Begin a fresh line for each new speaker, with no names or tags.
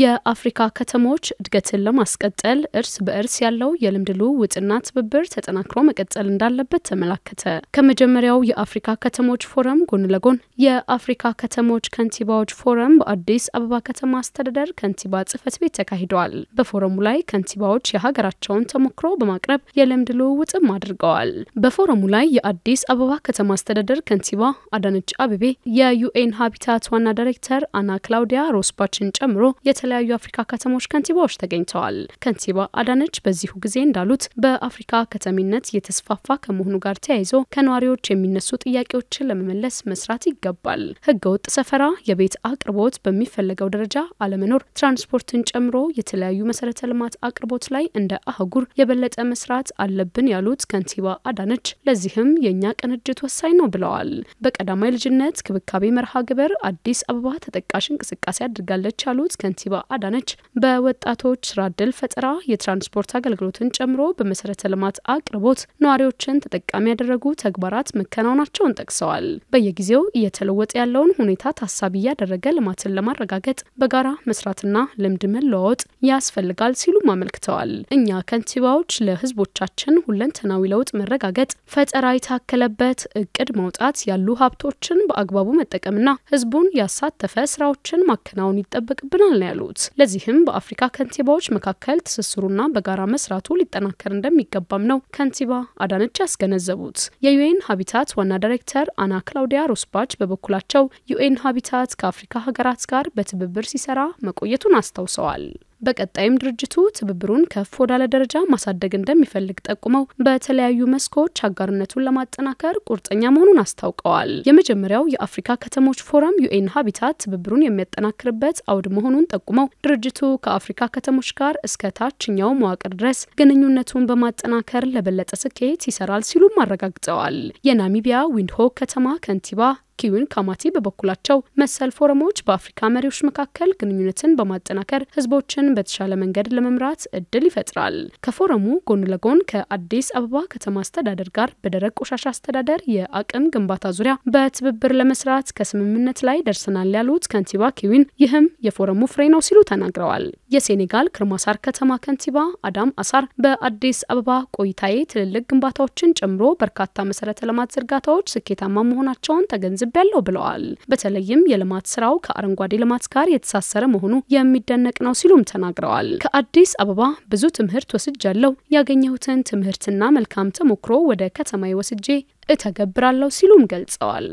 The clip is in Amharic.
የአፍሪካ ከተሞች እድገትን ለማስቀጠል እርስ በእርስ ያለው የልምድ ልውውጥና ትብብር ተጠናክሮ መቀጠል እንዳለበት ተመላከተ። ከመጀመሪያው የአፍሪካ ከተሞች ፎረም ጎን ለጎን የአፍሪካ ከተሞች ከንቲባዎች ፎረም በአዲስ አበባ ከተማ አስተዳደር ከንቲባ ጽህፈት ቤት ተካሂደዋል። በፎረሙ ላይ ከንቲባዎች የሀገራቸውን ተሞክሮ በማቅረብ የልምድ ልውውጥም አድርገዋል። በፎረሙ ላይ የአዲስ አበባ ከተማ አስተዳደር ከንቲባ አዳነች አቤቤ፣ የዩኤን ሀቢታት ዋና ዳይሬክተር አና ክላውዲያ ሮስባችን ጨምሮ የተ የተለያዩ አፍሪካ ከተሞች ከንቲባዎች ተገኝተዋል። ከንቲባ አዳነች በዚሁ ጊዜ እንዳሉት በአፍሪካ ከተሜነት የተስፋፋ ከመሆኑ ጋር ተያይዞ ከነዋሪዎች የሚነሱ ጥያቄዎችን ለመመለስ መስራት ይገባል። ህገወጥ ሰፈራ፣ የቤት አቅርቦት በሚፈለገው ደረጃ አለመኖር፣ ትራንስፖርትን ጨምሮ የተለያዩ መሰረተ ልማት አቅርቦት ላይ እንደ አህጉር የበለጠ መስራት አለብን ያሉት ከንቲባ አዳነች ለዚህም የእኛ ቅንጅት ወሳኝ ነው ብለዋል። በቀዳማይ ልጅነት ክብካቤ መርሃ ግበር አዲስ አበባ ተጠቃሽ እንቅስቃሴ አድርጋለች ያሉት ከንቲባ ከንቲባ አዳነች በወጣቶች ስራ እድል ፈጠራ፣ የትራንስፖርት አገልግሎትን ጨምሮ በመሰረተ ልማት አቅርቦት ነዋሪዎችን ተጠቃሚ ያደረጉ ተግባራት መከናወናቸውን ጠቅሰዋል። በየጊዜው እየተለወጠ ያለውን ሁኔታ ታሳቢ እያደረገ ልማትን ለማረጋገጥ በጋራ መስራትና ልምድ መለዋወጥ ያስፈልጋል ሲሉም አመልክተዋል። እኛ ከንቲባዎች ለህዝቦቻችን ሁለንተናዊ ለውጥ መረጋገጥ፣ ፈጠራ የታከለበት እቅድ ማውጣት፣ ያሉ ሀብቶችን በአግባቡ መጠቀምና ህዝቡን ያሳተፈ ስራዎችን ማከናወን ይጠበቅብናል ነው ያሉት። ያሉት። ለዚህም በአፍሪካ ከንቲባዎች መካከል ትስስሩና በጋራ መስራቱ ሊጠናከር እንደሚገባም ነው ከንቲባ አዳነች ያስገነዘቡት። የዩኤን ሀቢታት ዋና ዳይሬክተር አና ክላውዲያ ሮስባች በበኩላቸው ዩኤን ሀቢታት ከአፍሪካ ሀገራት ጋር በትብብር ሲሰራ መቆየቱን አስታውሰዋል። በቀጣይም ድርጅቱ ትብብሩን ከፍ ወዳለ ደረጃ ማሳደግ እንደሚፈልግ ጠቁመው በተለያዩ መስኮች አጋርነቱን ለማጠናከር ቁርጠኛ መሆኑን አስታውቀዋል። የመጀመሪያው የአፍሪካ ከተሞች ፎረም ዩኤን ሀቢታት ትብብሩን የሚያጠናክርበት አውድ መሆኑን ጠቁመው ድርጅቱ ከአፍሪካ ከተሞች ጋር እስከ ታችኛው መዋቅር ድረስ ግንኙነቱን በማጠናከር ለበለጠ ስኬት ይሰራል ሲሉም አረጋግጠዋል። የናሚቢያ ዊንድሆክ ከተማ ከንቲባ ኪዩን ካማቲ በበኩላቸው መሰል ፎረሞች በአፍሪካ መሪዎች መካከል ግንኙነትን በማጠናከር ህዝቦችን በተሻለ መንገድ ለመምራት እድል ይፈጥራል። ከፎረሙ ጎን ለጎን ከአዲስ አበባ ከተማ አስተዳደር ጋር በደረቅ ቆሻሻ አስተዳደር የአቅም ግንባታ ዙሪያ በትብብር ለመስራት ከስምምነት ላይ ደርሰናል ያሉት ከንቲባ ኪዊን ይህም የፎረሙ ፍሬ ነው ሲሉ ተናግረዋል። የሴኔጋል ክርማሳር ከተማ ከንቲባ አዳም አሳር በአዲስ አበባ ቆይታዬ ትልልቅ ግንባታዎችን ጨምሮ በርካታ መሰረተ ልማት ዝርጋታዎች ስኬታማ መሆናቸውን ተገንዘ ተገንዝቤያለሁ ብለዋል። በተለይም የልማት ስራው ከአረንጓዴ ልማት ጋር የተሳሰረ መሆኑ የሚደነቅ ነው ሲሉም ተናግረዋል። ከአዲስ አበባ ብዙ ትምህርት ወስጃለሁ። ያገኘሁትን ትምህርትና መልካም ተሞክሮ ወደ ከተማዬ ወስጄ እተገብራለሁ ሲሉም ገልጸዋል።